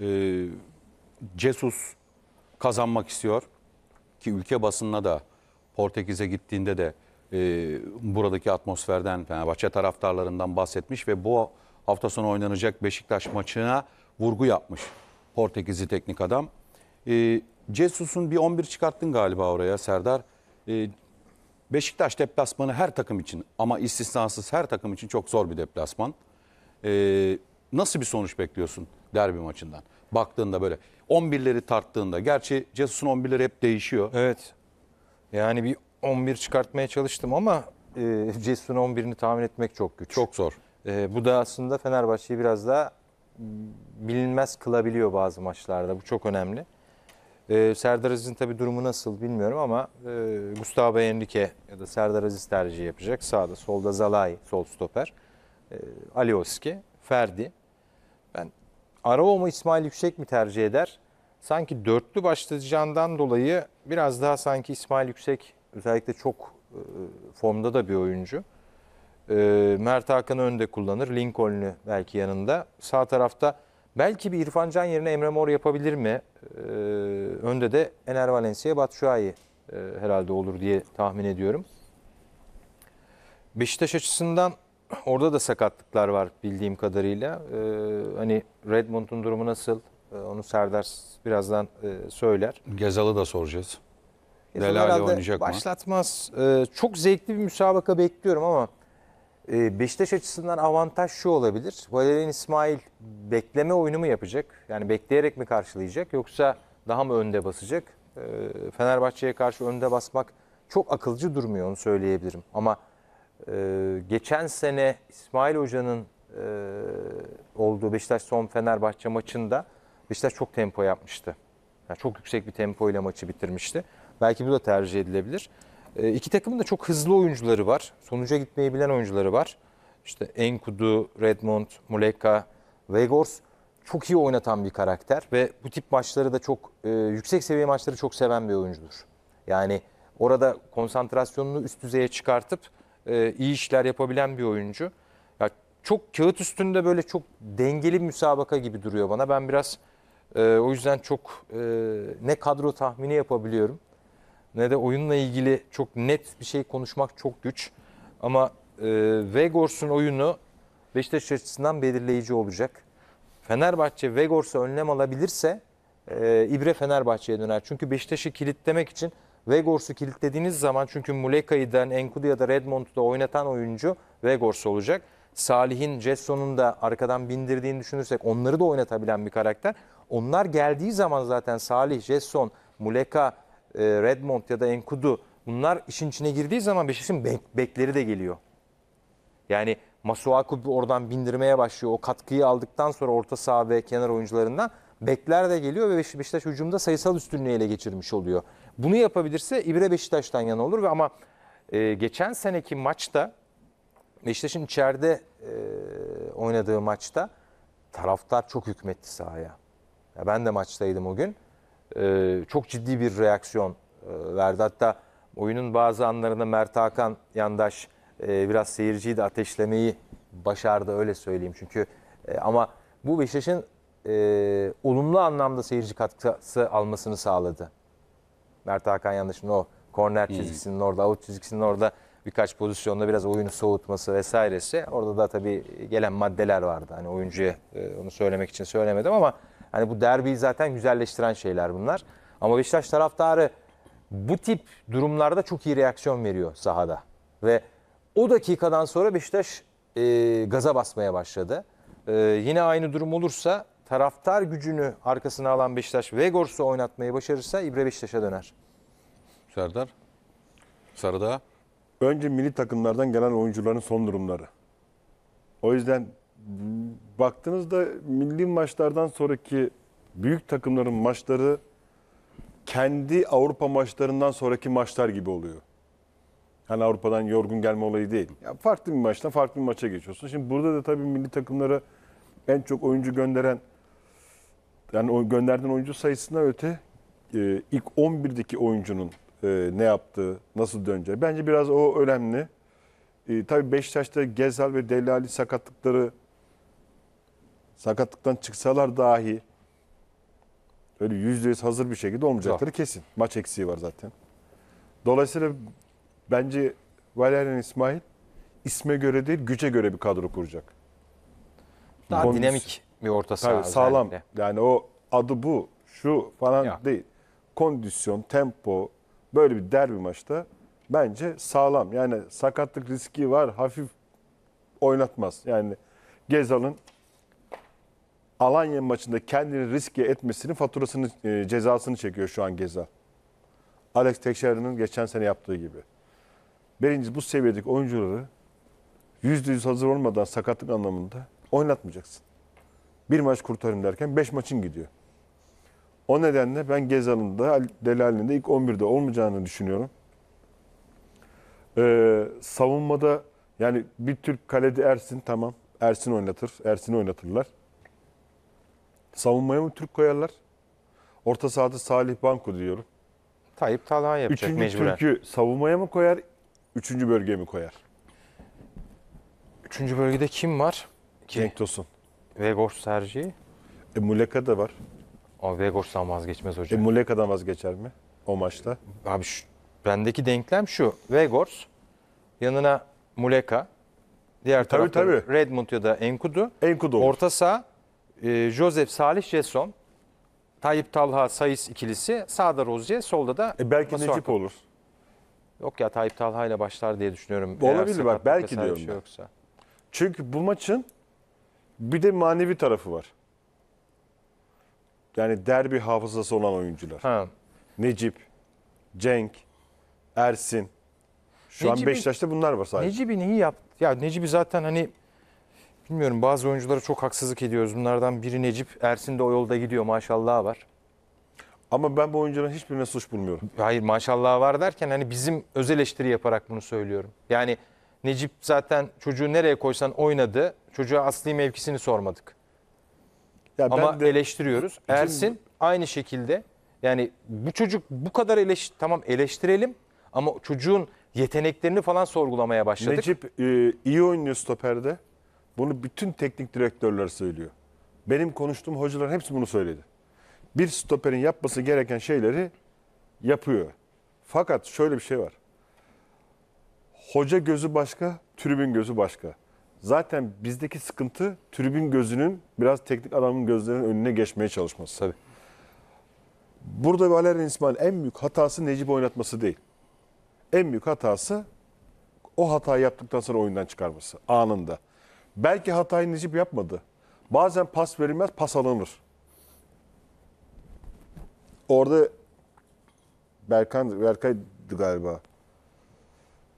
e, ee, Cesus kazanmak istiyor. Ki ülke basınına da Portekiz'e gittiğinde de e, buradaki atmosferden Fenerbahçe taraftarlarından bahsetmiş ve bu hafta sonu oynanacak Beşiktaş maçına vurgu yapmış Portekizli teknik adam. E, ee, Cesus'un bir 11 çıkarttın galiba oraya Serdar. E, Beşiktaş deplasmanı her takım için ama istisnasız her takım için çok zor bir deplasman. E, nasıl bir sonuç bekliyorsun? derbi maçından. Baktığında böyle 11'leri tarttığında. Gerçi Jesus'un 11'leri hep değişiyor. Evet. Yani bir 11 çıkartmaya çalıştım ama e, Jesus'un 11'ini tahmin etmek çok güç. Çok zor. E, bu da aslında Fenerbahçe'yi biraz daha bilinmez kılabiliyor bazı maçlarda. Bu çok önemli. E, Serdar Aziz'in tabi durumu nasıl bilmiyorum ama e, Gustavo Enrique ya da Serdar Aziz tercih yapacak. Sağda, solda Zalai, sol stoper. E, Alioski, Ferdi. Ben Araba mı İsmail Yüksek mi tercih eder? Sanki dörtlü başlayacağından dolayı biraz daha sanki İsmail Yüksek özellikle çok e, formda da bir oyuncu. E, Mert Hakan'ı önde kullanır. Lincoln'ü belki yanında. Sağ tarafta belki bir İrfan Can yerine Emre Mor yapabilir mi? E, önde de Ener Valencia, Batshuayi e, herhalde olur diye tahmin ediyorum. Beşiktaş açısından orada da sakatlıklar var bildiğim kadarıyla. E, hani Redmond'un durumu nasıl? Ee, onu Serdar birazdan e, söyler. Gezal'ı da soracağız. Delali oynayacak başlatmaz. mı? Başlatmaz. Ee, çok zevkli bir müsabaka bekliyorum ama e, Beşiktaş açısından avantaj şu olabilir. Valerian İsmail bekleme oyunu mu yapacak? Yani bekleyerek mi karşılayacak yoksa daha mı önde basacak? E, Fenerbahçe'ye karşı önde basmak çok akılcı durmuyor onu söyleyebilirim. Ama ee, geçen sene İsmail Hoca'nın e, olduğu Beşiktaş son Fenerbahçe maçında Beşiktaş çok tempo yapmıştı. Yani çok yüksek bir tempo ile maçı bitirmişti. Belki bu da tercih edilebilir. E, iki takımın da çok hızlı oyuncuları var. Sonuca gitmeyi bilen oyuncuları var. İşte Enkudu, Redmond, Muleka, Vegors çok iyi oynatan bir karakter ve bu tip maçları da çok e, yüksek seviye maçları çok seven bir oyuncudur. Yani orada konsantrasyonunu üst düzeye çıkartıp e, iyi işler yapabilen bir oyuncu. Ya çok kağıt üstünde böyle çok dengeli bir müsabaka gibi duruyor bana. Ben biraz e, o yüzden çok e, ne kadro tahmini yapabiliyorum ne de oyunla ilgili çok net bir şey konuşmak çok güç. Ama e, Vegors'un oyunu Beşiktaş açısından belirleyici olacak. Fenerbahçe Vegors'a önlem alabilirse e, İbre Fenerbahçe'ye döner. Çünkü Beşiktaş'ı kilitlemek için Vegors'u kilitlediğiniz zaman çünkü Muleka'yı'dan Enkudu ya da Redmond'da oynatan oyuncu Vegors olacak. Salih'in Jesson'un da arkadan bindirdiğini düşünürsek onları da oynatabilen bir karakter. Onlar geldiği zaman zaten Salih, Jesson, Muleka, e, Redmond ya da Enkudu bunlar işin içine girdiği zaman Beşiktaş'ın bekleri de geliyor. Yani Masuaku oradan bindirmeye başlıyor. O katkıyı aldıktan sonra orta saha ve kenar oyuncularından Bekler de geliyor ve Beşiktaş hücumda sayısal üstünlüğü ele geçirmiş oluyor. Bunu yapabilirse İbre Beşiktaş'tan yana olur ve ama e, geçen seneki maçta Beşiktaş'ın içeride e, oynadığı maçta taraftar çok hükmetti sahaya. Ya ben de maçtaydım o gün. E, çok ciddi bir reaksiyon e, verdi. Hatta oyunun bazı anlarında Mert Hakan yandaş e, biraz seyirciyi de ateşlemeyi başardı öyle söyleyeyim. Çünkü e, ama bu Beşiktaş'ın e, olumlu anlamda seyirci katkısı almasını sağladı. Mert Hakan yanlışın o korner hmm. çizgisinin orada, out çizgisinin orada birkaç pozisyonda biraz oyunu soğutması vesairesi. Orada da tabii gelen maddeler vardı. Hani oyuncuya e, onu söylemek için söylemedim ama hani bu derbiyi zaten güzelleştiren şeyler bunlar. Ama Beşiktaş taraftarı bu tip durumlarda çok iyi reaksiyon veriyor sahada. Ve o dakikadan sonra Beşiktaş e, gaza basmaya başladı. E, yine aynı durum olursa taraftar gücünü arkasına alan Beşiktaş Vegors'u oynatmayı başarırsa İbre Beşiktaş'a döner. Serdar, Sarıdağ. Önce milli takımlardan gelen oyuncuların son durumları. O yüzden baktığınızda milli maçlardan sonraki büyük takımların maçları kendi Avrupa maçlarından sonraki maçlar gibi oluyor. Yani Avrupa'dan yorgun gelme olayı değil. Ya farklı bir maçtan farklı bir maça geçiyorsun. Şimdi burada da tabii milli takımlara en çok oyuncu gönderen yani o gönderdiğin oyuncu sayısına öte e, ilk 11'deki oyuncunun e, ne yaptığı, nasıl döneceği. Bence biraz o önemli. E, tabii Beşiktaş'ta Gezal ve Delali sakatlıkları sakatlıktan çıksalar dahi öyle yüzde yüz hazır bir şekilde olmayacakları Zor. kesin. Maç eksiği var zaten. Dolayısıyla bence Valerian İsmail isme göre değil güce göre bir kadro kuracak. Daha Kondis dinamik bir orta saha Tabii, sağlam. Yani o adı bu, şu falan Yok. değil. Kondisyon, tempo böyle bir derbi maçta bence sağlam. Yani sakatlık riski var, hafif oynatmaz. Yani Gezal'ın Alanya maçında kendini riske etmesinin faturasını, e, cezasını çekiyor şu an Gezal. Alex Tekşer'in geçen sene yaptığı gibi. birinci bu seviyedeki oyuncuları %100 hazır olmadan sakatlık anlamında oynatmayacaksın bir maç kurtarın derken beş maçın gidiyor. O nedenle ben Gezal'ın da Delal'in de ilk 11'de olmayacağını düşünüyorum. Ee, savunmada yani bir Türk kalede Ersin tamam. Ersin oynatır. Ersin'i oynatırlar. Savunmaya mı Türk koyarlar? Orta sahada Salih Banko diyorum. Tayyip Talha yapacak Üçüncü mecburen. Türk'ü savunmaya mı koyar? Üçüncü bölgeye mi koyar? Üçüncü bölgede kim var? Ki? Cenk Tosun. Vegors Sergi. E, Muleka da var. Abi Vegors'tan vazgeçmez E, hocam. Muleka'dan vazgeçer mi o maçta? Abi şu, bendeki denklem şu. Vegors yanına Muleka. Diğer Tabii, tarafta tabii. Redmond ya da Enkudu. Enkudu olur. Orta saha e, Joseph Salih Jason. Tayyip Talha Sayıs ikilisi. Sağda Rozier, solda da E, belki Masuaku. Necip olur. Yok ya Tayyip Talha ile başlar diye düşünüyorum. Olabilir bak, belki diyorum şey ben. yoksa. Çünkü bu maçın bir de manevi tarafı var. Yani derbi hafızası olan oyuncular. Ha. Necip, Cenk, Ersin. Şu Necip'i, an Beşiktaş'ta bunlar var sadece. Necip'i neyi yaptı? Ya Necip'i zaten hani bilmiyorum bazı oyunculara çok haksızlık ediyoruz. Bunlardan biri Necip. Ersin de o yolda gidiyor maşallah var. Ama ben bu oyuncuların hiçbirine suç bulmuyorum. Hayır maşallah var derken hani bizim öz eleştiri yaparak bunu söylüyorum. Yani Necip zaten çocuğu nereye koysan oynadı. Çocuğa asli mevkisini sormadık. Ya Ama de, eleştiriyoruz. Bizim... Ersin aynı şekilde yani bu çocuk bu kadar eleş tamam eleştirelim ama çocuğun yeteneklerini falan sorgulamaya başladık. Necip e, iyi oynuyor stoperde. Bunu bütün teknik direktörler söylüyor. Benim konuştuğum hocalar hepsi bunu söyledi. Bir stoperin yapması gereken şeyleri yapıyor. Fakat şöyle bir şey var. Hoca gözü başka, tribün gözü başka. Zaten bizdeki sıkıntı tribün gözünün biraz teknik adamın gözlerinin önüne geçmeye çalışması. Tabii. Burada Valerian İsmail en büyük hatası Necip oynatması değil. En büyük hatası o hatayı yaptıktan sonra oyundan çıkarması anında. Belki hatayı Necip yapmadı. Bazen pas verilmez, pas alınır. Orada Berkan, Berkay'dı galiba.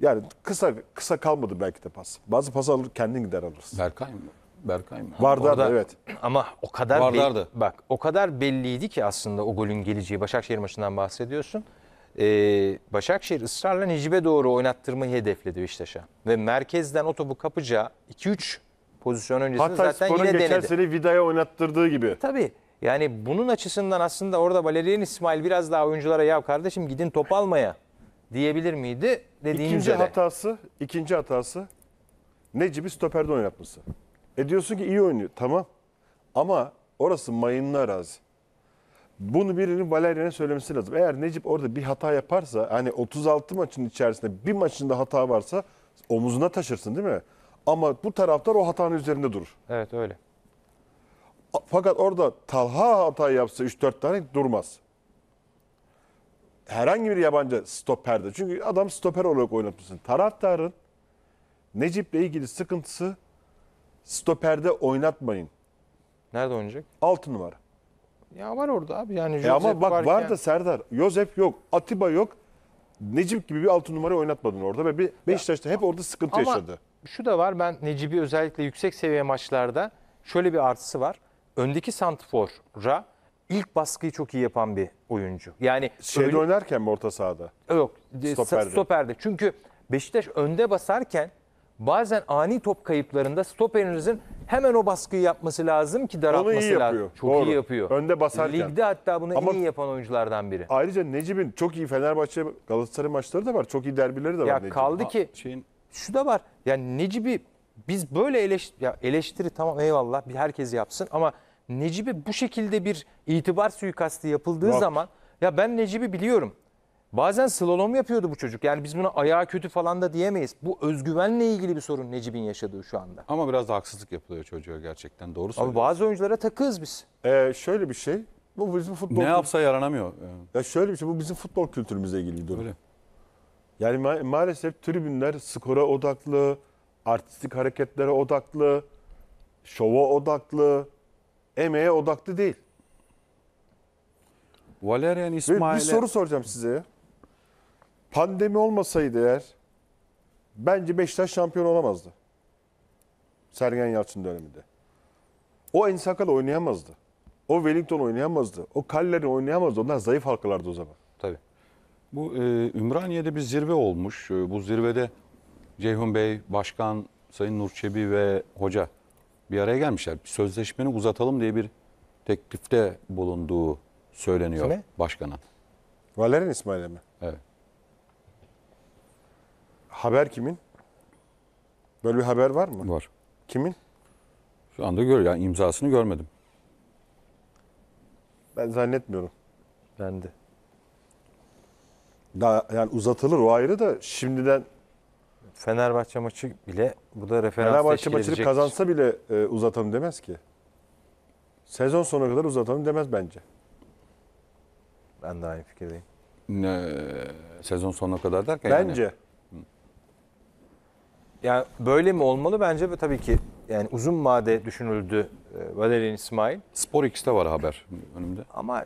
Yani kısa kısa kalmadı belki de pas. Bazı pas alır kendin gider alırsın. Berkay mı? Berkay mı? Vardar Orada, evet. Ama o kadar Vardar'dı. bak o kadar belliydi ki aslında o golün geleceği. Başakşehir maçından bahsediyorsun. Ee, Başakşehir ısrarla Necip'e doğru oynattırmayı hedefledi Beşiktaş'a. Ve merkezden o topu kapacağı 2-3 pozisyon öncesinde Hatay zaten Spor'un yine denedi. geçen sene Vida'ya oynattırdığı gibi. Tabii. Yani bunun açısından aslında orada Valerian İsmail biraz daha oyunculara ya kardeşim gidin top almaya diyebilir miydi dediğince ikinci de. hatası, ikinci hatası Necip'i stoperde oynatması. E diyorsun ki iyi oynuyor. Tamam. Ama orası mayınlı arazi. Bunu birinin Valerian'a söylemesi lazım. Eğer Necip orada bir hata yaparsa hani 36 maçın içerisinde bir maçında hata varsa omuzuna taşırsın değil mi? Ama bu taraftar o hatanın üzerinde durur. Evet öyle. Fakat orada Talha hata yapsa 3-4 tane durmaz herhangi bir yabancı stoperde. Çünkü adam stoper olarak oynatmışsın. Taraftarın Necip'le ilgili sıkıntısı stoperde oynatmayın. Nerede oynayacak? 6 numara. Ya var orada abi yani. E Josep ama bak varken... var da Serdar. Josep yok. Atiba yok. Necip gibi bir 6 numara oynatmadın orada ve bir Beşiktaş'ta hep orada sıkıntı ama yaşadı. Şu da var ben Necip'i özellikle yüksek seviye maçlarda şöyle bir artısı var. Öndeki santrfora ilk baskıyı çok iyi yapan bir oyuncu. Yani Şeyde öyle, oynarken mi orta sahada? Yok. E, stoperde. stoperde. Çünkü Beşiktaş önde basarken bazen ani top kayıplarında stoperinizin hemen o baskıyı yapması lazım ki daraltması Onu iyi lazım. Yapıyor. Çok Doğru. iyi yapıyor. Önde basarken. Ligde hatta bunu Ama en iyi yapan oyunculardan biri. Ayrıca Necip'in çok iyi Fenerbahçe Galatasaray maçları da var. Çok iyi derbileri de var. Ya Necip. kaldı ha, ki şeyin... şu da var. Yani Necip'i biz böyle eleştiri, ya eleştiri tamam eyvallah bir herkes yapsın ama Necip'e bu şekilde bir itibar suikastı yapıldığı Bak. zaman ya ben Necip'i biliyorum. Bazen slalom yapıyordu bu çocuk. Yani biz buna ayağı kötü falan da diyemeyiz. Bu özgüvenle ilgili bir sorun Necip'in yaşadığı şu anda. Ama biraz da haksızlık yapılıyor çocuğa gerçekten. Doğru Abi söylüyorsun. bazı oyunculara takız biz. Ee, şöyle bir şey. Bu bizim futbol Ne yapsa yaranamıyor. Ya şöyle bir şey. Bu bizim futbol kültürümüzle ilgili bir durum. Öyle. Yani ma maalesef tribünler skora odaklı, artistik hareketlere odaklı, şova odaklı, emeğe odaklı değil. Valerian İsmail'e... Bir soru soracağım size Pandemi olmasaydı eğer bence Beşiktaş şampiyon olamazdı. Sergen Yalçın döneminde. O Ensakal oynayamazdı. O Wellington oynayamazdı. O Kalleri oynayamazdı. Onlar zayıf halkalardı o zaman. Tabii. Bu e, Ümraniye'de bir zirve olmuş. E, bu zirvede Ceyhun Bey, Başkan Sayın Nurçebi ve Hoca bir araya gelmişler. Sözleşmeni uzatalım diye bir teklifte bulunduğu söyleniyor Kime? başkana. Valerian İsmail'e mi? Evet. Haber kimin? Böyle bir haber var mı? Var. Kimin? Şu anda gör yani imzasını görmedim. Ben zannetmiyorum. Ben de. Daha, yani uzatılır o ayrı da şimdiden Fenerbahçe maçı bile bu da referans Fenerbahçe maçını kazansa bile e, uzatalım demez ki. Sezon sonuna kadar uzatalım demez bence. Ben de aynı fikirdeyim. Ne, sezon sonuna kadar derken Bence. Yani. Yani böyle mi olmalı? Bence ve tabii ki yani uzun vade düşünüldü e, Valerian İsmail. Spor X'te var haber önümde. Ama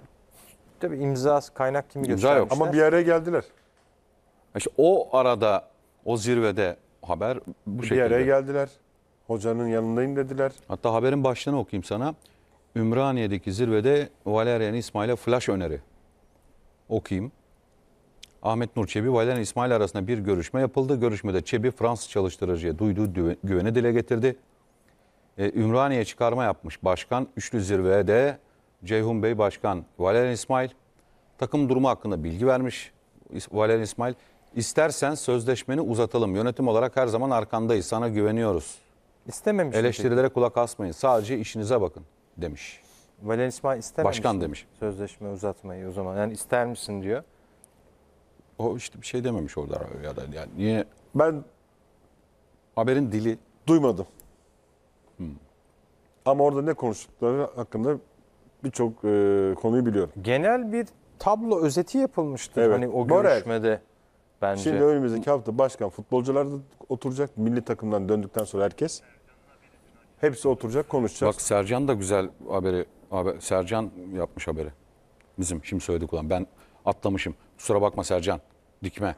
tabii imza kaynak kimi İmza göstermişler. yok. Ama bir araya geldiler. İşte o arada o zirvede haber bu şekilde. Bir araya geldiler. Hocanın yanındayım dediler. Hatta haberin başlığını okuyayım sana. Ümraniye'deki zirvede Valerian İsmail'e flash öneri. Okuyayım. Ahmet Nur Çebi, Valerian İsmail arasında bir görüşme yapıldı. Görüşmede Çebi, Fransız çalıştırıcıya duyduğu güveni dile getirdi. E, Ümraniye çıkarma yapmış başkan. Üçlü zirveye de Ceyhun Bey Başkan, Valerian İsmail takım durumu hakkında bilgi vermiş. Valerian İsmail İstersen sözleşmeni uzatalım. Yönetim olarak her zaman arkandayız. Sana güveniyoruz. İstememiş. Eleştirilere peki. kulak asmayın. Sadece işinize bakın demiş. Valen İsmail istememiş. Başkan demiş. Sözleşme uzatmayı o zaman. Yani ister misin diyor. O işte bir şey dememiş orada ya da yani niye ben haberin dili duymadım. Hmm. Ama orada ne konuştukları hakkında birçok e, konuyu biliyorum. Genel bir tablo özeti yapılmıştı evet. hani o görüşmede. Borel. Bence. Şimdi önümüzdeki hafta başkan futbolcular da oturacak. Milli takımdan döndükten sonra herkes. Hepsi oturacak konuşacak. Bak Sercan da güzel haberi. Haber, Sercan yapmış haberi. Bizim şimdi söyledik olan. Ben atlamışım. Kusura bakma Sercan. Dikme.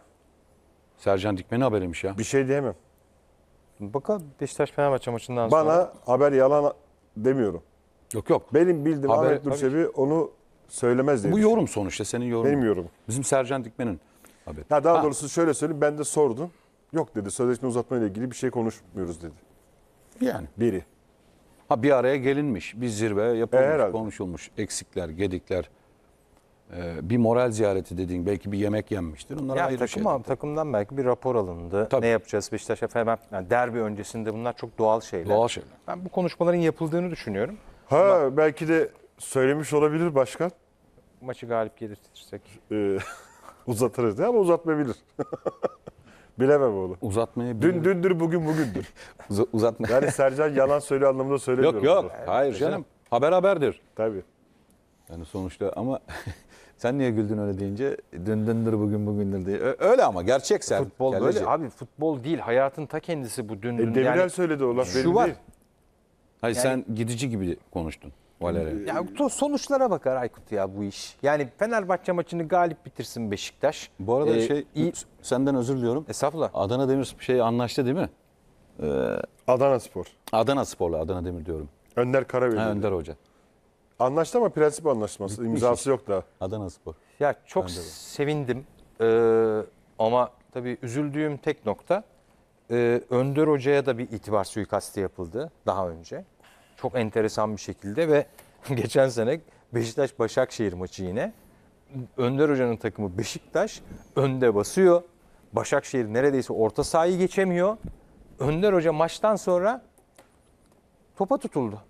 Sercan Dikme ne haberiymiş ya? Bir şey diyemem. Bakalım Beşiktaş Fenerbahçe maçından Bana sonra. haber yalan demiyorum. Yok yok. Benim bildiğim Haber- Ahmet Nurçevi onu söylemez diye. Bu yorum sonuçta senin yorum. Benim yorum. Bizim Sercan Dikmen'in Haberi. Ha, daha ha. doğrusu şöyle söyleyeyim ben de sordum. Yok dedi sözleşme uzatma ile ilgili bir şey konuşmuyoruz dedi. Yani. Biri. Ha bir araya gelinmiş. Bir zirve yapılmış, e, konuşulmuş. Eksikler, gedikler. Ee, bir moral ziyareti dediğin belki bir yemek yenmiştir. Onlar ya, ayrı takım, şeyler. Takımdan belki bir rapor alındı. Tabii. Ne yapacağız Beşiktaş efendim yani derbi öncesinde bunlar çok doğal şeyler. Doğal şeyler. Ben bu konuşmaların yapıldığını düşünüyorum. Ha Ama, belki de söylemiş olabilir başkan. Maçı galip gelirtirsek. Ee... Uzatırız diye ama uzatmayabilir. Bilemem oğlum. Uzatmaya Dün dündür bugün bugündür. Uz- uzatma. Yani Sercan yalan söylüyor anlamında söylemiyorum. Yok yok. Bunu. Hayır canım. Haber haberdir. Tabii. Yani sonuçta ama sen niye güldün öyle deyince dün dündür bugün bugündür diye. Öyle ama gerçek sen. Futbol Kelleci. böyle abi futbol değil hayatın ta kendisi bu dün. E, Demirel yani söyledi o laf. Şu benim var. değil. Hayır sen gidici gibi konuştun. Valerian. Ya to- sonuçlara bakar Aykut ya bu iş. Yani Fenerbahçe maçını galip bitirsin Beşiktaş. Bu arada Ee, şey iyi- senden özür diliyorum. Estağfurullah. Adana Demir şey anlaştı değil mi? Ee, Adana Spor. Adana Spor'la Adana Demir diyorum. Önder Karaveli. Ha, Önder Hoca. Anlaştı ama prensip anlaşması. imzası yok da. Adana Spor. Ya çok sevindim Ee, ama tabii üzüldüğüm tek nokta e, Önder Hoca'ya da bir itibar suikastı yapıldı daha önce. Çok enteresan bir şekilde ve geçen sene Beşiktaş-Başakşehir maçı yine. Önder Hoca'nın takımı Beşiktaş önde basıyor. Başakşehir neredeyse orta sahayı geçemiyor. Önder Hoca maçtan sonra topa tutuldu.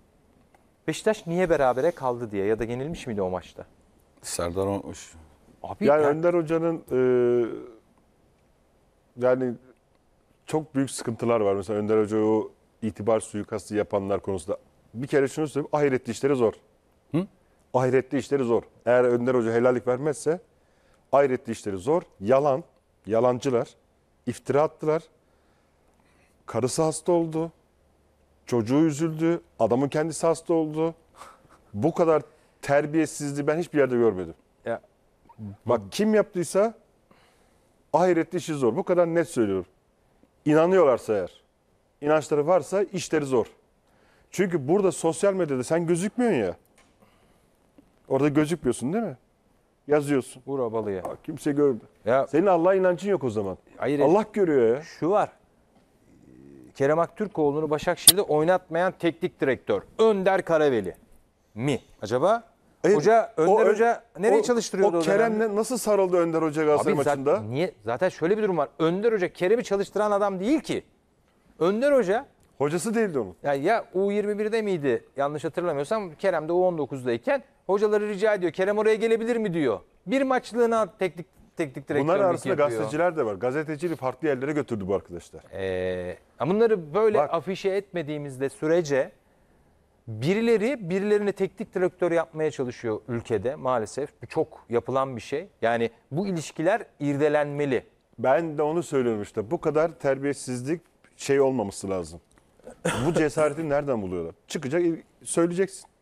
Beşiktaş niye berabere kaldı diye ya da yenilmiş miydi o maçta? Serdar olmuş. Abi yani, yani Önder Hoca'nın e, yani çok büyük sıkıntılar var. Mesela Önder Hoca'ya o itibar suikastı yapanlar konusunda bir kere şunu söyleyeyim. Ahiretli işleri zor. Hı? Ahiretli işleri zor. Eğer Önder Hoca helallik vermezse ahiretli işleri zor. Yalan, yalancılar, iftira attılar. Karısı hasta oldu. Çocuğu üzüldü. Adamın kendisi hasta oldu. Bu kadar terbiyesizliği ben hiçbir yerde görmedim. Ya. Bak kim yaptıysa ahiretli işi zor. Bu kadar net söylüyorum. İnanıyorlarsa eğer, inançları varsa işleri zor. Çünkü burada sosyal medyada sen gözükmüyorsun ya. Orada gözükmüyorsun değil mi? Yazıyorsun. Vur abalıya. kimse görmüyor. Ya, Senin Allah'a inancın yok o zaman. Hayır, Allah görüyor ya. Şu var. Kerem Aktürkoğlu'nu Başakşehir'de oynatmayan teknik direktör Önder Karaveli mi? Acaba Hayır, e, Hoca Önder o, Hoca nereye o, çalıştırıyordu o, o Kerem'le nasıl sarıldı Önder Hoca Galatasaray Abi, maçında? Zaten, niye? Zaten şöyle bir durum var. Önder Hoca Kerem'i çalıştıran adam değil ki. Önder Hoca Hocası değildi onun. Yani ya U21'de miydi yanlış hatırlamıyorsam Kerem de U19'dayken hocaları rica ediyor. Kerem oraya gelebilir mi diyor. Bir maçlığına teknik teknik direktörlük Bunlar arasında yapıyor. gazeteciler de var. Gazeteciliği farklı yerlere götürdü bu arkadaşlar. Ee, bunları böyle Bak, afişe etmediğimizde sürece birileri birilerine teknik direktör yapmaya çalışıyor ülkede maalesef. Bu çok yapılan bir şey. Yani bu ilişkiler irdelenmeli. Ben de onu söylüyorum işte. Bu kadar terbiyesizlik şey olmaması lazım. Bu cesareti nereden buluyorlar? Çıkacak, söyleyeceksin.